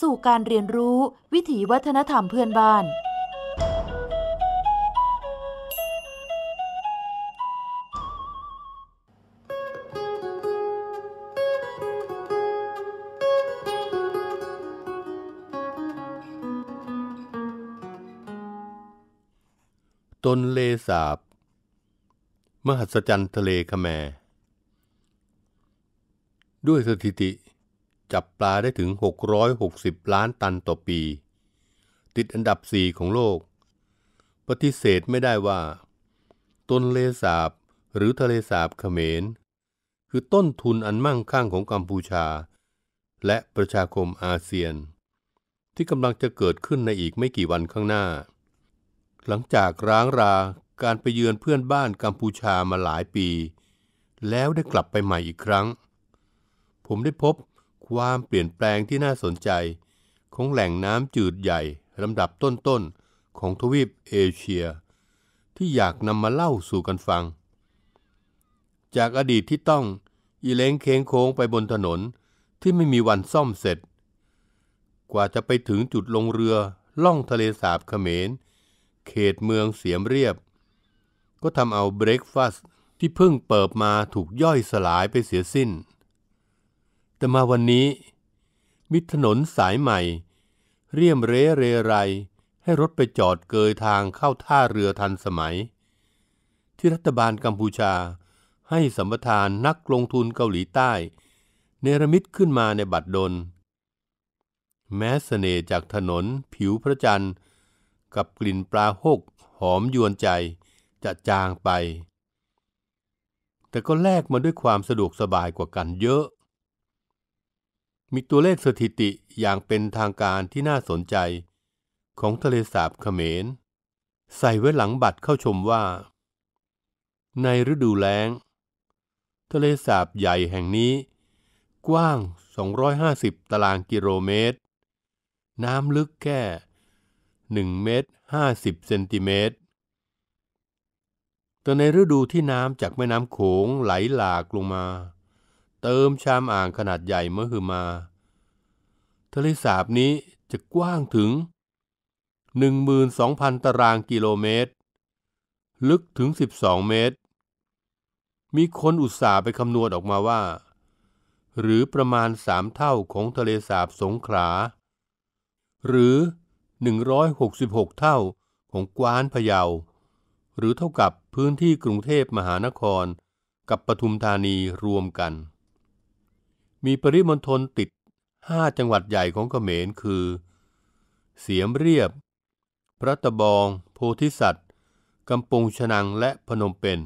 สู่การเรียนรู้วิถีวัฒนธรรมเพื่อนบ้าน ตนเลสาบ มหัศจรรย์ทะเลคแมด้วยสถิติจับปลาได้ถึง 660 ล้านตันต่อปี ติดอันดับ 4 ของโลก ปฏิเสธไม่ได้ว่า ต้นเลสาบหรือทะเลสาบเขมร คือต้นทุนอันมั่งคั่งของกัมพูชา และประชาคมอาเซียน ที่กำลังจะเกิดขึ้นในอีกไม่กี่วันข้างหน้า หลังจากร้างราการไปเยือนเพื่อนบ้านกัมพูชามาหลายปี แล้วได้กลับไปใหม่อีกครั้ง ผมได้พบความเปลี่ยนแปลงที่น่าสนใจ ของแหล่งน้ำจืดใหญ่ลำดับต้นๆของทวีปเอเชีย ที่อยากนำมาเล่าสู่กันฟัง จากอดีตที่ต้อง อีเล้งเค้งโค้งไปบนถนนที่ไม่มีวันซ่อมเสร็จ กว่าจะไปถึงจุดลงเรือล่องทะเลสาบเขมร เขตเมืองเสียมเรียบ ก็ทำเอาเบรคฟาสที่เพิ่งเปิดมาถูกย่อยสลายไปเสียสิ้นแต่มาวันนี้มิถนนสายใหม่ เรียมเรเรไรให้รถไปจอดเกยทางเข้าท่าเรือทันสมัย ที่รัฐบาลกัมพูชาให้สัมปทานนักลงทุนเกาหลีใต้ เนรมิตขึ้นมาในบัดดล แม้เสน่ห์จากถนนผิวพระจันทร์ กับกลิ่นปลาหกหอมยวนใจจะจางไป แต่ก็แลกมาด้วยความสะดวกสบายกว่ากันเยอะมีตัวเลขสถิติอย่างเป็นทางการที่น่าสนใจ ของทะเลสาบเขมร ใส่ไว้หลังบัตรเข้าชมว่า ในฤดูแล้ง ทะเลสาบใหญ่แห่งนี้ กว้าง 250 ตารางกิโลเมตร น้ำลึกแค่ 1 เมตร 50 เซนติเมตรแต่ในฤดูที่น้ำจากแม่น้ำโขงไหลหลากลงมาเติมชามอ่างขนาดใหญ่เมื่อคือมา ทะเลสาบนี้จะกว้างถึง 12,000 ตารางกิโลเมตร ลึกถึง 12 เมตร มีคนอุตส่าห์ไปคำนวณออกมาว่า หรือประมาณสามเท่าของทะเลสาบสงขลา หรือ 166 เท่าของกวานพะเยา หรือเท่ากับพื้นที่กรุงเทพมหานครกับปทุมธานีรวมกันมีปริมณฑลติด 5 จังหวัดใหญ่ของเขมรคือ เสียมเรียบ พระตะบอง โพธิสัตว์กำปงฉนังและพนมเปญ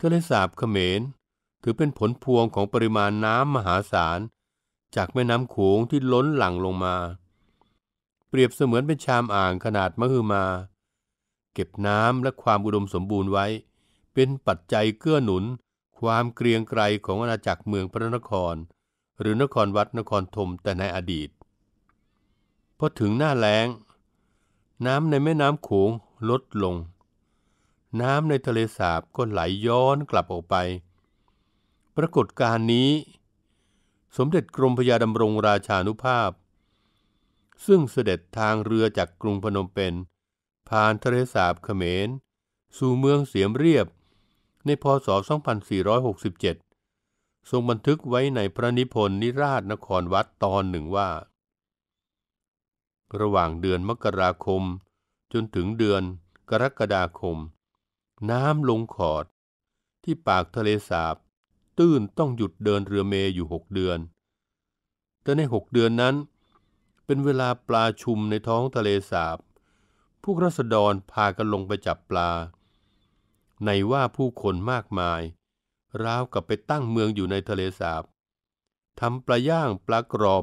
ทะเลสาบเขมรถือเป็นผลพวงของปริมาณน้ำมหาศาล จากแม่น้ำโขงที่ล้นหลั่งลงมา เปรียบเสมือนเป็นชามอ่างขนาดมหึมา เก็บน้ำและความอุดมสมบูรณ์ไว้ เป็นปัจจัยเกื้อหนุนความเกรียงไกรของอาณาจักรเมืองพระนคร หรือนครวัดนครธมแต่ในอดีตพอถึงหน้าแล้ง น้ำในแม่น้ำโขงลดลง น้ำในทะเลสาบก็ไหลย้อนกลับออกไป ปรากฏการณ์นี้ สมเด็จกรมพยาดำรงราชานุภาพ ซึ่งเสด็จทางเรือจากกรุงพนมเปญผ่านทะเลสาบเขมร สู่เมืองเสียมเรียบในพศ 2467 ทรงบันทึกไว้ในพระนิพนธ์นิราชนครวัดตอนหนึ่งว่า ระหว่างเดือนมกราคมจนถึงเดือนกรกฎาคม น้ำลงขอด ที่ปากทะเลสาบ ตื้นต้องหยุดเดินเรือเมอยู่หกเดือน แต่ในหกเดือนนั้น เป็นเวลาปลาชุมในท้องทะเลสาบพวกรัษฎรพากันลงไปจับปลาในว่าผู้คนมากมาย ราวกับไปตั้งเมืองอยู่ในทะเลสาบทำปลาย่างปลากรอบ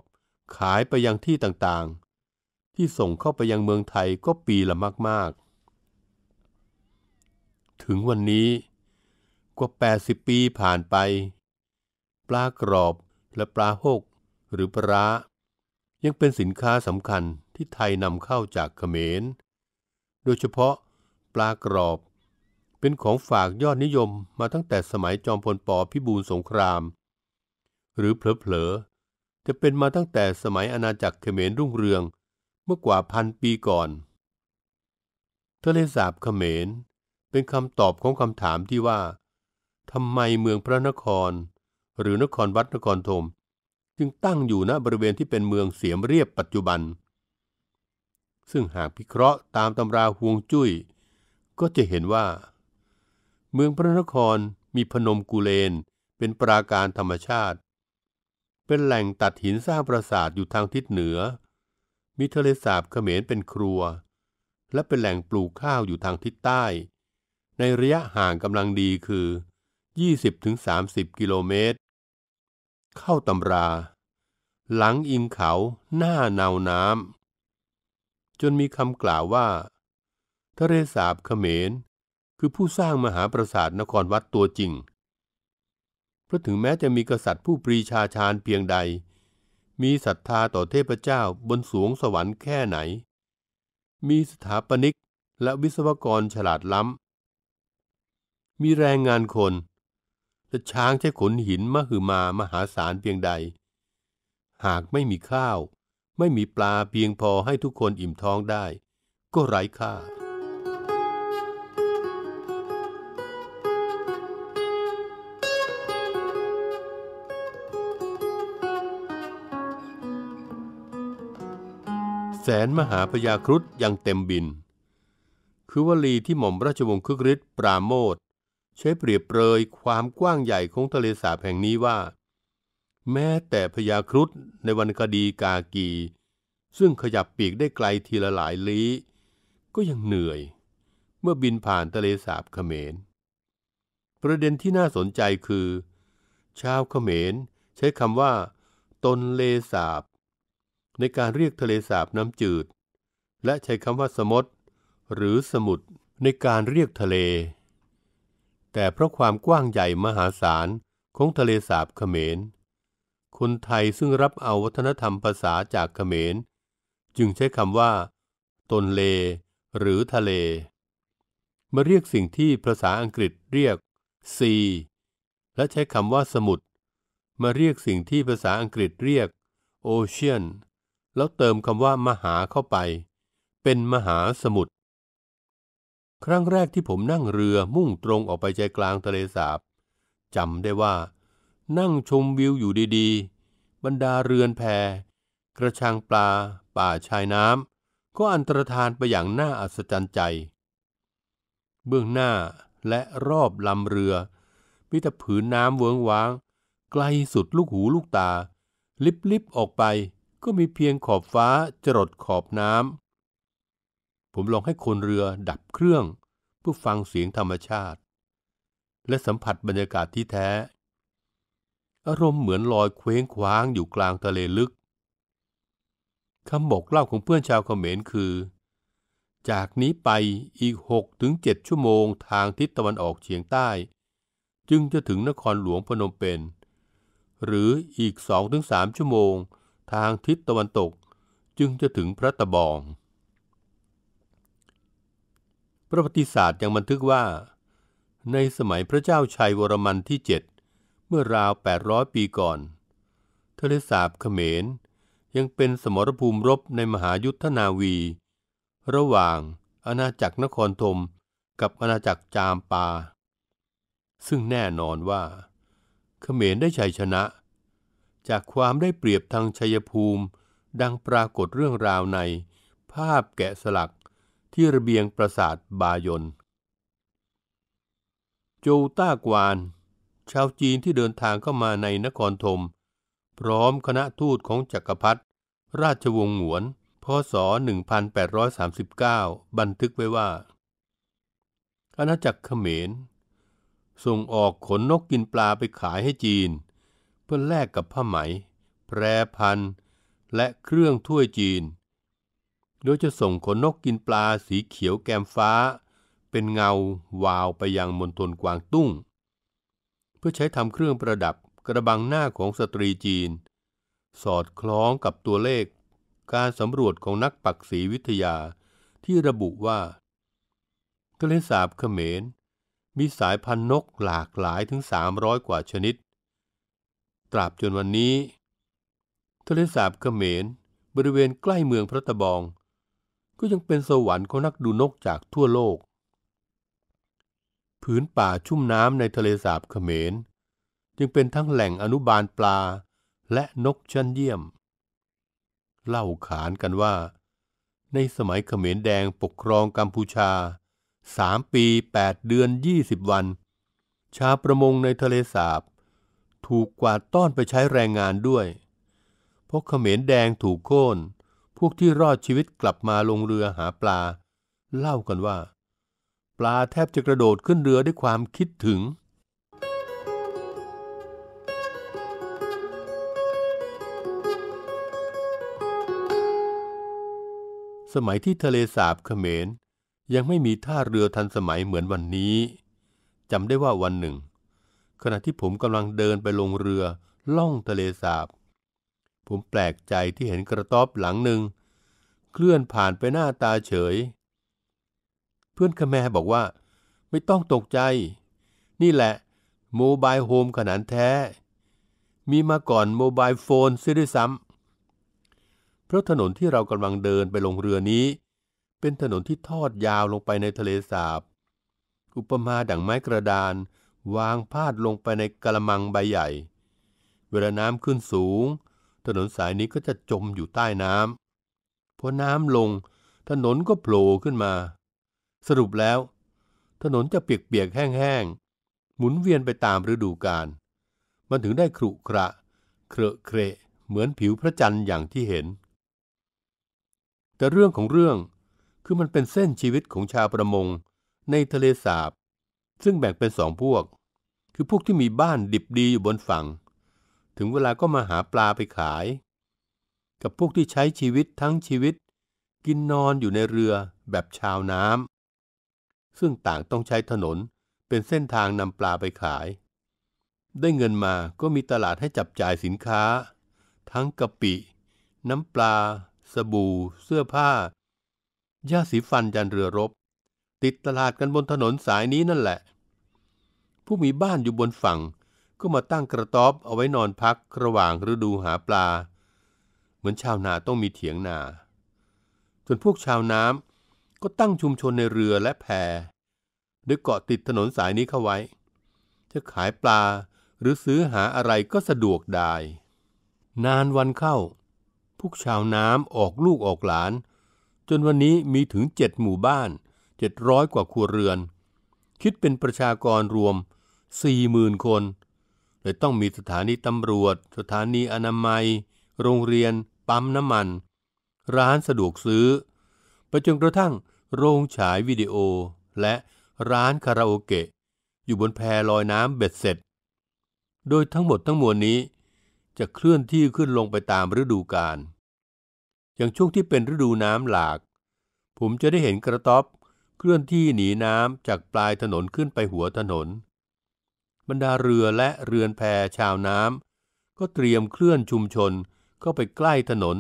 ขายไปยังที่ต่างๆ ที่ส่งเข้าไปยังเมืองไทยก็ปีละมาก ๆ ถึงวันนี้ กว่า80ปีผ่านไป ปลากรอบและปลาหกหรือปลายังเป็นสินค้าสำคัญที่ไทยนำเข้าจากเขมร โดยเฉพาะปลากรอบเป็นของฝากยอดนิยมมาตั้งแต่สมัยจอมพลปพิบูลสงคราม หรือเผลอๆจะเป็นมาตั้งแต่สมัยอาณาจักรเขมรรุ่งเรืองเมื่อกว่าพันปีก่อนทะเลสาบเขมรเป็นคำตอบของคำถามที่ว่าทำไมเมืองพระนคร หรือนครวัดนครธมจึงตั้งอยู่ณบริเวณที่เป็นเมืองเสียมเรียบปัจจุบัน ซึ่งหากพิเคราะห์ตามตำราฮวงจุ้ย ก็จะเห็นว่าเมืองพระนครมีพนมกุเลนเป็นปราการธรรมชาติ เป็นแหล่งตัดหินสร้างปราสาทอยู่ทางทิศเหนือมีทะเลสาบเขมรเป็นครัว และเป็นแหล่งปลูกข้าวอยู่ทางทิศใต้ ในระยะห่างกำลังดีคือ 20-30 กิโลเมตร เข้าตำรา หลังอิงเขาหน้าเนาน้ำจนมีคำกล่าวว่าทะเลสาบเขมรคือผู้สร้างมหาปราสาทนครวัดตัวจริง เพราะถึงแม้จะมีกษัตริย์ผู้ปรีชาชาญเพียงใด มีศรัทธาต่อเทพเจ้าบนสวงสวรรค์แค่ไหน มีสถาปนิกและวิศวกรฉลาดล้ำ มีแรงงานคน และช้างใช้ขนหินมหึมามหาศาลเพียงใด หากไม่มีข้าว ไม่มีปลาเพียงพอให้ทุกคนอิ่มท้องได้ ก็ไร้ค่าแสนมหาพยาครุฑยังเต็มบิน คือวลีที่หม่อมราชวงศ์คึกฤทธิ์ปราโมทใช้เปรียบเปรยความกว้างใหญ่ของทะเลสาบแห่งนี้ว่า แม้แต่พยาครุฑในวัรณคดีกากี ซึ่งขยับปีกได้ไกลทีละหลายลี้ก็ยังเหนื่อยเมื่อบินผ่านทะเลสาบเขมร ประเด็นที่น่าสนใจคือ ชาวเขมร ใช้คำว่าตนเลสาบในการเรียกทะเลสาบน้ำจืด และใช้คำว่าสมดหรือสมุทรในการเรียกทะเล แต่เพราะความกว้างใหญ่มหาศาลของทะเลสาบเขมร คนไทยซึ่งรับเอาวัฒนธรรมภาษาจากเขมร จึงใช้คำว่า ตนเล หรือทะเล มาเรียกสิ่งที่ภาษาอังกฤษเรียกซีและใช้คำว่าสมุทรมาเรียกสิ่งที่ภาษาอังกฤษเรียกโอเชียนแล้วเติมคำว่ามหาเข้าไป เป็นมหาสมุทรครั้งแรกที่ผมนั่งเรือมุ่งตรงออกไปใจกลางทะเลสาบจำได้ว่า นั่งชมวิวอยู่ดีๆ บรรดาเรือนแพกระชังปลา ป่าชายน้ำก็อันตรธานไปอย่างน่าอัศจรรย์ใจ เบื้องหน้าและรอบลำเรือมีแต่ผืนน้ำเวิงว้าง ไกลสุดลูกหูลูกตา ลิบลิบออกไปก็มีเพียงขอบฟ้าจรดขอบน้ำ ผมลองให้คนเรือดับเครื่องเพื่อฟังเสียงธรรมชาติ และสัมผัสบรรยากาศที่แท้ อารมณ์เหมือนลอยเคว้งคว้างอยู่กลางทะเลลึก คำบอกเล่าของเพื่อนชาวเขมรคือ จากนี้ไปอีกหกถึงเจ็ดชั่วโมงทางทิศตะวันออกเฉียงใต้ จึงจะถึงนครหลวงพนมเปญหรืออีกสองถึงสามชั่วโมงทางทิศตะวันตกจึงจะถึงพระตะบอง ประวัติศาสตร์ยังบันทึกว่า ในสมัยพระเจ้าชัยวรมันที่ 7 เมื่อราว 800 ปีก่อนทะเลสาบเขมรยังเป็นสมรภูมิรบในมหายุทธนาวี ระหว่างอาณาจักรนครธมกับอาณาจักรจามปา ซึ่งแน่นอนว่าเขมรได้ชัยชนะเจากความได้เปรียบทางชัยภูมิดังปรากฏเรื่องราวในภาพแกะสลักที่ระเบียงปราสาทบายนโจต้ากวาน ชาวจีนที่เดินทางเข้ามาในนครธมพร้อมคณะทูตของจักรพรรดิราชวงศ์หวน พศ 1839 บันทึกไว้ว่าอาณาจักรเขมร ส่งออกขนนกกินปลาไปขายให้จีนพื่อแลกกับผ้าไหมแพรพันและเครื่องถ้วยจีน โดยจะส่งขนนกกินปลาสีเขียวแกมฟ้า เป็นเงาวาวไปยังมณฑลกวางตุ้ง เพื่อใช้ทำเครื่องประดับกระบังหน้าของสตรีจีน สอดคล้องกับตัวเลข การสำรวจของนักปักศีวิทยาที่ระบุว่าทะเลสาบเขมร มีสายพันธุ์นกหลากหลายถึง 300 กว่าชนิดตราบจนวันนี้ ทะเลสาบเขมรบริเวณใกล้เมืองพระตะบอง ก็ยังเป็นสวรรค์ของนักดูนกจากทั่วโลกผืนป่าชุ่มน้ำในทะเลสาบเขมรจึงเป็นทั้งแหล่งอนุบาลปลาและนกชั้นเยี่ยม เล่าขานกันว่า ในสมัยเขมรแดงปกครองกัมพูชาสามปีแปดเดือนยี่สิบวัน ชาวประมงในทะเลสาบถูกกวาดต้อนไปใช้แรงงานด้วย พวกเขมรแดงถูกโค่น พวกที่รอดชีวิตกลับมาลงเรือหาปลา เล่ากันว่า ปลาแทบจะกระโดดขึ้นเรือด้วยความคิดถึง สมัยที่ทะเลสาบเขมร ยังไม่มีท่าเรือทันสมัยเหมือนวันนี้ จำได้ว่าวันหนึ่งขณะที่ผมกำลังเดินไปลงเรือล่องทะเลสาบ ผมแปลกใจที่เห็นกระต๊อบหลังหนึ่ง เคลื่อนผ่านไปหน้าตาเฉย เพื่อนคแมบอกว่า ไม่ต้องตกใจ นี่แหละโมบายโฮมขนาดแท้ มีมาก่อนโมบายโฟนซิด้วยซ้ำเพราะถนนที่เรากำลังเดินไปลงเรือนี้ เป็นถนนที่ทอดยาวลงไปในทะเลสาบอุปมาดั่งไม้กระดานวางพาดลงไปในกระมังใบใหญ่ เวลาน้ำขึ้นสูง ถนนสายนี้ก็จะจมอยู่ใต้น้ำพอน้ำลงถนนก็โผล่ขึ้นมา สรุปแล้ว ถนนจะเปียกๆแห้งๆ หมุนเวียนไปตามฤดูกาล มันถึงได้ครุกระ เครอะเคระเหมือนผิวพระจันทร์อย่างที่เห็น แต่เรื่องของเรื่องคือมันเป็นเส้นชีวิตของชาวประมง ในทะเลสาบซึ่งแบ่งเป็นสองพวก คือพวกที่มีบ้านดิบดีอยู่บนฝั่ง ถึงเวลาก็มาหาปลาไปขาย กับพวกที่ใช้ชีวิตทั้งชีวิต กินนอนอยู่ในเรือแบบชาวน้ำ ซึ่งต่างต้องใช้ถนนเป็นเส้นทางนำปลาไปขาย ได้เงินมาก็มีตลาดให้จับจ่ายสินค้า ทั้งกะปิ น้ำปลา สบู่ เสื้อผ้า ยาสีฟันยันเรือรบติดตลาดกันบนถนนสายนี้นั่นแหละ ผู้มีบ้านอยู่บนฝั่งก็มาตั้งกระต๊อบเอาไว้นอนพักระหว่างฤดูหาปลา เหมือนชาวนาต้องมีเถียงนา ส่วนพวกชาวน้ำก็ตั้งชุมชนในเรือและแพหรือเกาะติดถนนสายนี้เข้าไว้ จะขายปลาหรือซื้อหาอะไรก็สะดวกได้ นานวันเข้า พวกชาวน้ำออกลูกออกหลาน จนวันนี้มีถึงเจ็ดหมู่บ้าน700 กว่าครัวเรือน คิดเป็นประชากรรวม 40,000 คน เลยต้องมีสถานีตำรวจ สถานีอนามัย โรงเรียนปั๊มน้ำมัน ร้านสะดวกซื้อไปจนกระทั่งโรงฉายวิดีโอ และร้านคาราโอเกะ อยู่บนแพลอยน้ำเบ็ดเสร็จ โดยทั้งหมดทั้งมวลนี้จะเคลื่อนที่ขึ้นลงไปตามฤดูกาล อย่างช่วงที่เป็นฤดูน้ำหลาก ผมจะได้เห็นกระต๊อบเคลื่อนที่หนีน้ำจากปลายถนนขึ้นไปหัวถนน บรรดาเรือและเรือนแพชาวน้ำก็เตรียมเคลื่อนชุมชนเข้าไปใกล้ถนน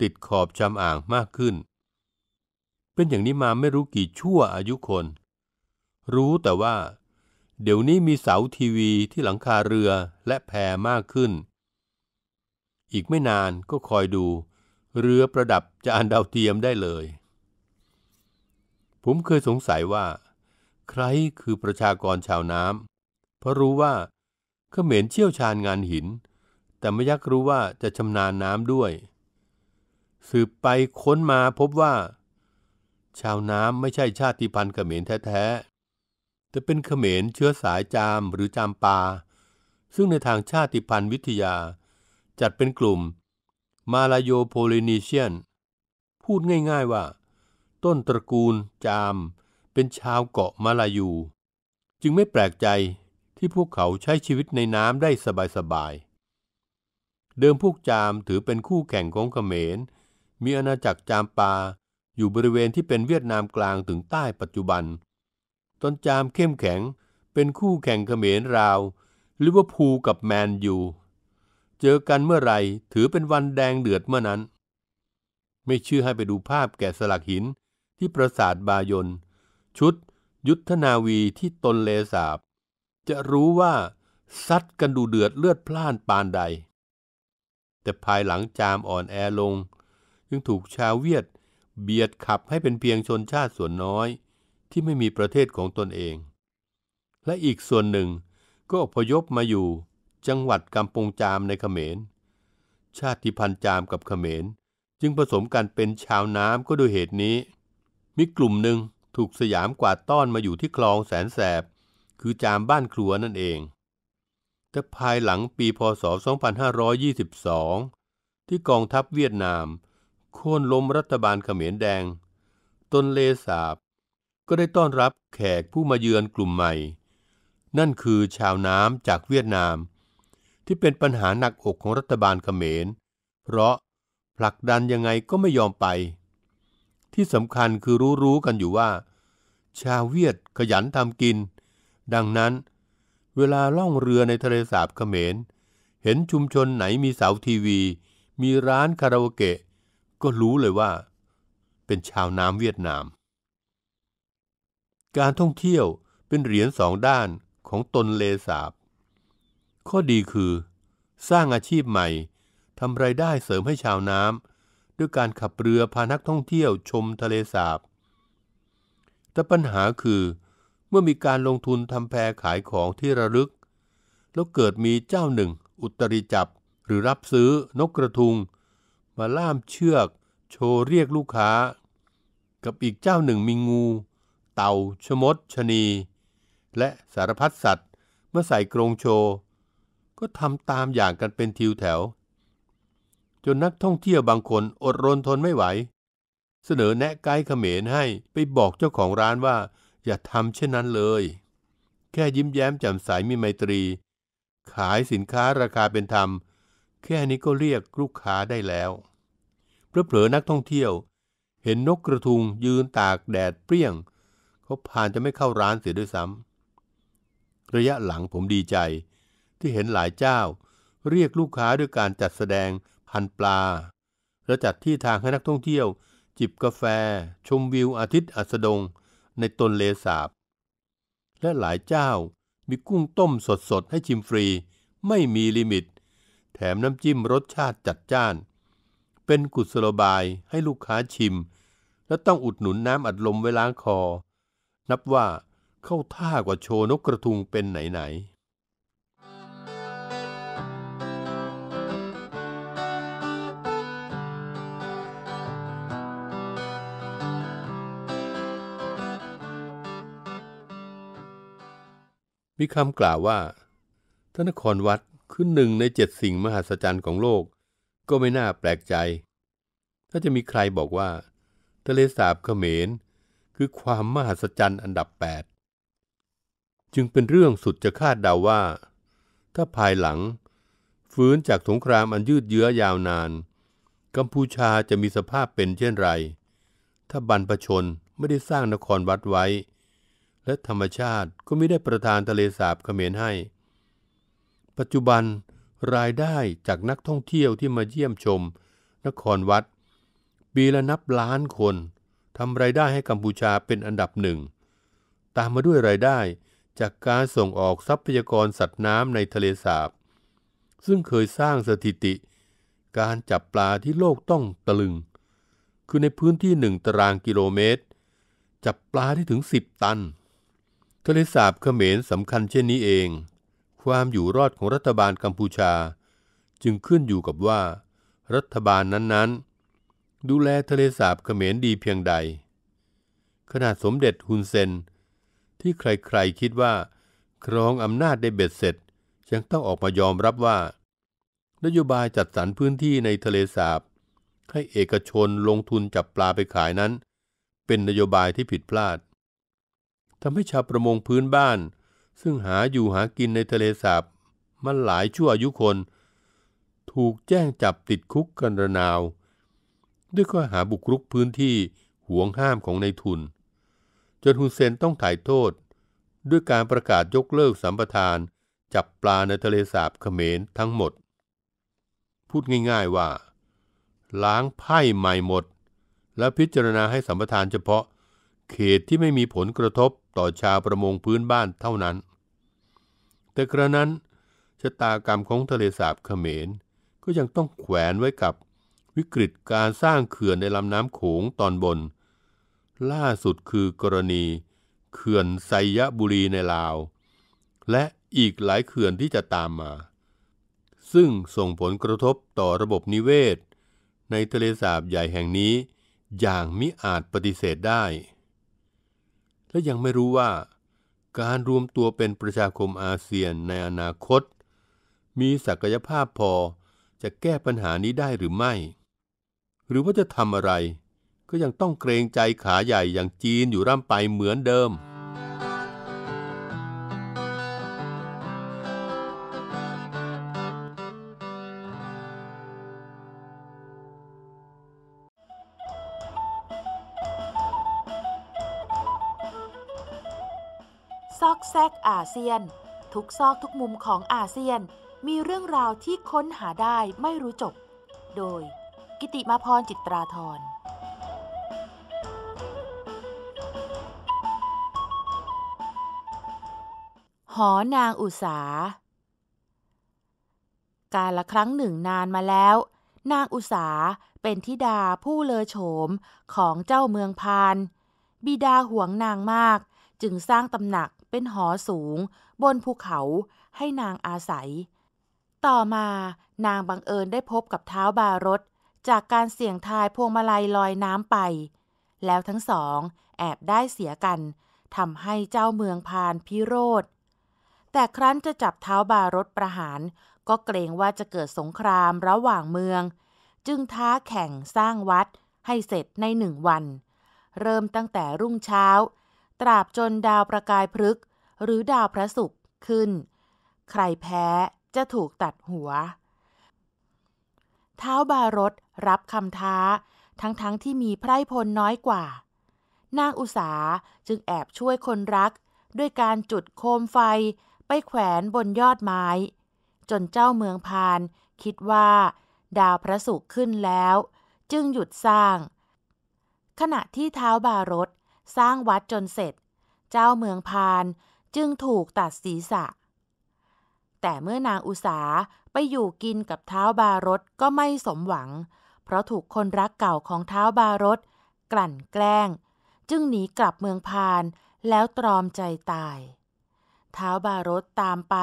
ติดขอบจำอ่างมากขึ้น เป็นอย่างนี้มาไม่รู้กี่ชั่วอายุคน รู้แต่ว่าเดี๋ยวนี้มีเสาทีวีที่หลังคาเรือและแพมากขึ้น อีกไม่นานก็คอยดู เรือประดับจานดาวเทียมได้เลยผมเคยสงสัยว่า ใครคือประชากรชาวน้ำเพราะรู้ว่าเขมนเชี่ยวชาญงานหิน แต่ไม่ยักรู้ว่าจะชำนาญน้ำด้วย สืบไปค้นมาพบว่า ชาวน้ำไม่ใช่ชาติพันธุ์เขมรแท้ๆ แต่เป็นเขมรเชื้อสายจามหรือจามปา ซึ่งในทางชาติพันธุ์วิทยา จัดเป็นกลุ่ม มาลาโยโพลินีเชียน พูดง่ายๆว่าต้นตระกูลจามเป็นชาวเกาะมาลายูจึงไม่แปลกใจที่พวกเขาใช้ชีวิตในน้ำได้สบายๆเดิมพวกจามถือเป็นคู่แข่งของเขมร มีอาณาจักรจามปาอยู่บริเวณที่เป็นเวียดนามกลางถึงใต้ปัจจุบันตอนจามเข้มแข็งเป็นคู่แข่งเขมรราวลิเวอร์พูลกับแมนยูเจอกันเมื่อไรถือเป็นวันแดงเดือดเมื่อนั้น ไม่เชื่อให้ไปดูภาพแกะสลักหินที่ปราสาทบายนชุดยุทธนาวีที่ตนเลสาบ จะรู้ว่าซัดกันดูเดือดเลือดพล่านปานใด แต่ภายหลังจามอ่อนแอลง จึงถูกชาวเวียดเบียดขับให้เป็นเพียงชนชาติส่วนน้อยที่ไม่มีประเทศของตนเอง และอีกส่วนหนึ่งก็พยพมาอยู่จังหวัดกำปงจามในขเขมร ชาติพันธ์จามกับขเขมรจึงผสมกันเป็นชาวน้ำก็ด้วยเหตุนี้มีกลุ่มหนึ่งถูกสยามกวาดต้อนมาอยู่ที่คลองแสนแสบคือจามบ้านครัวนั่นเอง แต่ภายหลังปีพศ 2522 ที่กองทัพเวียดนาม โค่นล้มรัฐบาลเขมรแดง ตนเลสาบ ก็ได้ต้อนรับแขกผู้มาเยือนกลุ่มใหม่ นั่นคือชาวน้ำจากเวียดนาม ที่เป็นปัญหาหนักอกของรัฐบาลเขมร เพราะผลักดันยังไงก็ไม่ยอมไปที่สำคัญคือรู้รู้กันอยู่ว่า ชาวเวียดขยันทำกิน ดังนั้น เวลาล่องเรือในทะเลสาบเขมร เห็นชุมชนไหนมีเสาทีวี มีร้านคาราโอเกะ ก็รู้เลยว่าเป็นชาวน้ำเวียดนาม การท่องเที่ยวเป็นเหรียญสองด้านของตนเลสาบ ข้อดีคือ สร้างอาชีพใหม่ทำไรายได้เสริมให้ชาวน้ำด้วยการขับเรือพานักท่องเที่ยวชมทะเลสาบ แต่ปัญหาคือเมื่อมีการลงทุนทำแพรขายของที่ระลึก แล้วเกิดมีเจ้าหนึ่งอุตริจับหรือรับซื้อนกกระทุง มาล่ามเชือกโชว์เรียกลูกค้า กับอีกเจ้าหนึ่งมีงูเต่า ชมด ชนี และสารพัดสัตว์เมื่อใส่กรงโชว์ก็ทำตามอย่างกันเป็นทิวแถวจนนักท่องเที่ยวบางคนอดรนทนไม่ไหว เสนอแนะไกด์เขมรให้ไปบอกเจ้าของร้านว่าอย่าทำเช่นนั้นเลย แค่ยิ้มแย้มแจ่มใสมีไมตรีขายสินค้าราคาเป็นธรรม แค่นี้ก็เรียกลูกค้าได้แล้วเผลอนักท่องเที่ยว เห็นนกกระทุงยืนตากแดดเปรี้ยงเขาผ่านจะไม่เข้าร้านเสียด้วยซ้ำระยะหลังผมดีใจ ที่เห็นหลายเจ้า เรียกลูกค้าด้วยการจัดแสดงพันปลา และจัดที่ทางให้นักท่องเที่ยว จิบกาแฟ ชมวิวอาทิตย์อัสดง ในตนเลสาบ และหลายเจ้ามีกุ้งต้มสดๆ ให้ชิมฟรีไม่มีลิมิต แถมน้ำจิ้มรสชาติจัดจ้าน เป็นกุศโลบายให้ลูกค้าชิม และต้องอุดหนุนน้ำอัดลมไว้ล้างคอ นับว่าเข้าท่ากว่าโชว์นกกระทุงเป็นไหนๆมีคำกล่าวว่าท่านครวัดคือหนึ่งในเจ็ดสิ่งมหัศจรรย์ของโลกก็ไม่น่าแปลกใจ ถ้าจะมีใครบอกว่า ทะเลสาบเขมร คือความมหัศจรรย์อันดับแปดจึงเป็นเรื่องสุดจะคาดเดาว่า ถ้าภายหลัง ฟื้นจากสงครามอันยืดเยื้อยาวนาน กัมพูชาจะมีสภาพเป็นเช่นไร ถ้าบรรพชนไม่ได้สร้างนครวัดไว้และธรรมชาติก็ไม่ได้ประทานทะเลสาบเขมรให้ ปัจจุบันรายได้จากนักท่องเที่ยวที่มาเยี่ยมชม นครวัดปีละนับล้านคนทำรายได้ให้กัมพูชาเป็นอันดับหนึ่ง ตามมาด้วยรายได้จากการส่งออกทรัพยากรสัตว์น้ำในทะเลสาบ ซึ่งเคยสร้างสถิติ การจับปลาที่โลกต้องตะลึง คือในพื้นที่หนึ่งตารางกิโลเมตร จับปลาได้ถึง 10 ตันทะเลสาบเขมรสำคัญเช่นนี้เอง ความอยู่รอดของรัฐบาลกัมพูชา จึงขึ้นอยู่กับว่ารัฐบาลนั้นๆ ดูแลทะเลสาบเขมรดีเพียงใดขนาดสมเด็จฮุนเซน ที่ใครๆคิดว่าครองอำนาจได้เบ็ดเสร็จยังต้องออกมายอมรับว่า นโยบายจัดสรรพื้นที่ในทะเลสาบ ให้เอกชนลงทุนจับปลาไปขายนั้น เป็นนโยบายที่ผิดพลาดทำให้ชาวประมงพื้นบ้านซึ่งหาอยู่หากินในทะเลสาบมันหลายชั่วอายุคนถูกแจ้งจับติดคุกกันระนาว ด้วยข้อหาบุกรุกพื้นที่ห่วงห้ามของในทุนจนฮุนเซนต้องถ่ายโทษ ด้วยการประกาศยกเลิกสัมปทานจับปลาในทะเลสาบเขมรทั้งหมด พูดง่ายๆว่า ล้างไพ่ใหม่หมด และพิจารณาให้สัมปทานเฉพาะเขตที่ไม่มีผลกระทบต่อชาวประมงพื้นบ้านเท่านั้น แต่กระนั้นชะตากรรมของทะเลสาบเขมรก็ยังต้องแขวนไว้กับวิกฤตการสร้างเขื่อนในลำน้ำโขงตอนบน ล่าสุดคือกรณี เขื่อนไซยบุรีในลาว และอีกหลายเขื่อนที่จะตามมา ซึ่งส่งผลกระทบต่อระบบนิเวศ ในทะเลสาบใหญ่แห่งนี้อย่างมิอาจปฏิเสธได้และยังไม่รู้ว่าการรวมตัวเป็นประชาคมอาเซียนในอนาคต มีศักยภาพพอจะแก้ปัญหานี้ได้หรือไม่ หรือว่าจะทำอะไรก็ยังต้องเกรงใจขาใหญ่อย่างจีนอยู่ร่ำไปเหมือนเดิมอกแซกอาเซียนทุกซอกทุกมุมของอาเซียนมีเรื่องราวที่ค้นหาได้ไม่รู้จบ โดย กิติมาพรจิตราธรหอนางอุสาการละครั้งหนึ่งนานมาแล้ว นางอุสาเป็นธิดาผู้เลอโฉมของเจ้าเมืองพาน บิดาหวงนางมากจึงสร้างตำหนักเป็นหอสูงบนภูเขาให้นางอาศัย ต่อมานางบังเอิญได้พบกับเท้าบารถ จากการเสี่ยงทายพวงมาลัยลอยน้ำไป แล้วทั้งสอง แอบได้เสียกันทำให้เจ้าเมืองพานพิโรธ แต่ครั้นจะจับเท้าบารถประหาร ก็เกรงว่าจะเกิดสงครามระหว่างเมือง จึงท้าแข่งสร้างวัดให้เสร็จในหนึ่งวัน เริ่มตั้งแต่รุ่งเช้าตราบจนดาวประกายพฤก หรือดาวพระศุกร์ขึ้น ใครแพ้จะถูกตัดหัวเท้าบารดรับคำท้าทั้งๆทที่มีไพรพลน้อยกว่านางอุสาจึงแอบช่วยคนรักด้วยการจุดโคมไฟไปแขวนบนยอดไม้ จนเจ้าเมืองพานคิดว่า ดาวพระศุกร์ขึ้นแล้ว จึงหยุดสร้าง ขณะที่เท้าบารดสร้างวัดจนเสร็จ เจ้าเมืองพานจึงถูกตัดศีรษะ แต่เมื่อนางอุสาไปอยู่กินกับเท้าบารสก็ไม่สมหวัง เพราะถูกคนรักเก่าของเท้าบารสกลั่นแกล้ง จึงหนีกลับเมืองพานแล้วตรอมใจตาย เท้าบารสตามไป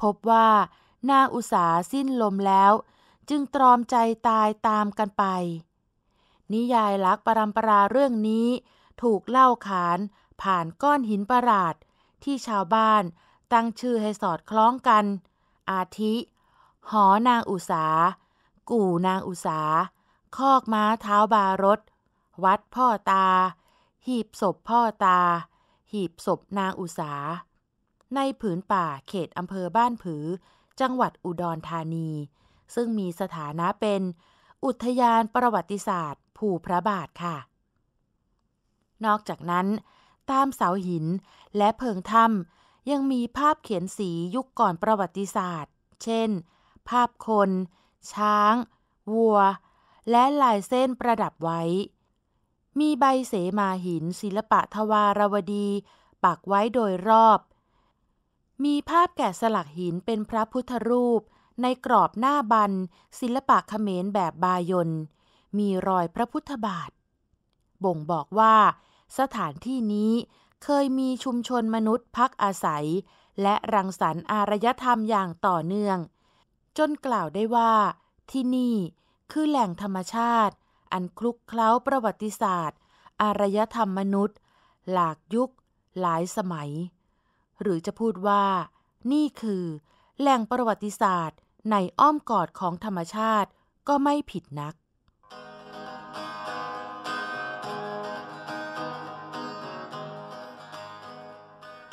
พบว่านางอุสาสิ้นลมแล้ว จึงตรอมใจตายตามกันไป นิยายลักษ์ปรำปราเรื่องนี้ถูกเล่าขานผ่านก้อนหินประหลาด ที่ชาวบ้านตั้งชื่อให้สอดคล้องกัน อาทิ หอนางอุสา กู่นางอุสา คอกม้าเท้าบารถ วัดพ่อตา หีบศพพ่อตา หีบศพนางอุสา ในผืนป่าเขตอำเภอบ้านผือจังหวัดอุดรธานี ซึ่งมีสถานะเป็น อุทยานประวัติศาสตร์ภูพระบาทค่ะนอกจากนั้นตามเสาหินและเพิงถ้ำยังมีภาพเขียนสียุคก่อนประวัติศาสตร์ เช่น ภาพคน ช้าง วัว และลายเส้นประดับไว้ มีใบเสมาหิน ศิลปะทวารวดีปักไว้โดยรอบ มีภาพแกะสลักหินเป็นพระพุทธรูป ในกรอบหน้าบัน ศิลปะเขมรแบบบายนมีรอยพระพุทธบาท บ่งบอกว่าสถานที่นี้เคยมีชุมชนมนุษย์พักอาศัยและรังสรรค์อารยธรรมอย่างต่อเนื่อง จนกล่าวได้ว่า ที่นี่คือแหล่งธรรมชาติ อันคลุกเคล้าประวัติศาสตร์ อารยธรรมมนุษย์ หลากยุคหลายสมัย หรือจะพูดว่านี่คือ แหล่งประวัติศาสตร์ ในอ้อมกอดของธรรมชาติก็ไม่ผิดนัก